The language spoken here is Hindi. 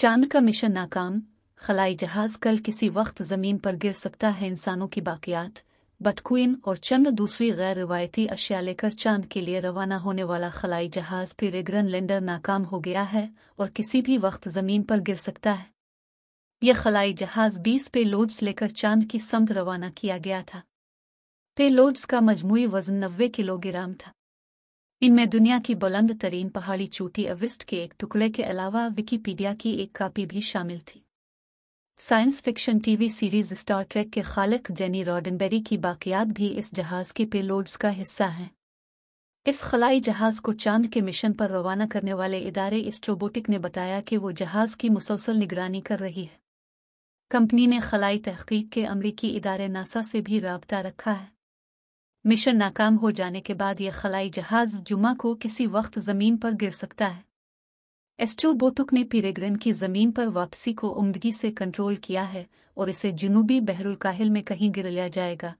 चांद का मिशन नाकाम खलाई जहाज कल किसी वक्त जमीन पर गिर सकता है इंसानों की बाकियात बटकुइन और चंद दूसरी गैर रिवायती अशिया लेकर चांद के लिए रवाना होने वाला खलाई जहाज पिरेग्रन लैंडर नाकाम हो गया है और किसी भी वक्त जमीन पर गिर सकता है यह खलाई जहाज 20 पे लोड्स लेकर चांद की समत रवाना किया गया था पे लोड्स का मजमू वजन नब्बे किलोग्राम था इनमें दुनिया की बुलंद तरीन पहाड़ी चोटी एवरेस्ट के एक टुकड़े के अलावा विकीपीडिया की एक कापी भी शामिल थी science fiction TV series Star Trek के खालक जेनी रॉडनबेरी की बाकियात भी इस जहाज के पेलोड्स का हिस्सा हैं इस खलाई जहाज को चांद के मिशन पर रवाना करने वाले इदारे इस्ट्रोबोटिक ने बताया कि वो जहाज की मुसलसल निगरानी कर रही है कंपनी ने खलाई तहकीक के अमरीकी इदारे नासा से भी रबता रखा है मिशन नाकाम हो जाने के बाद यह खलाई जहाज जुमा को किसी वक्त जमीन पर गिर सकता है एस्ट्रो बोटुक ने पीरेग्रेन की जमीन पर वापसी को उमदगी से कंट्रोल किया है और इसे जुनूबी बहरुल काहिल में कहीं गिर लिया जाएगा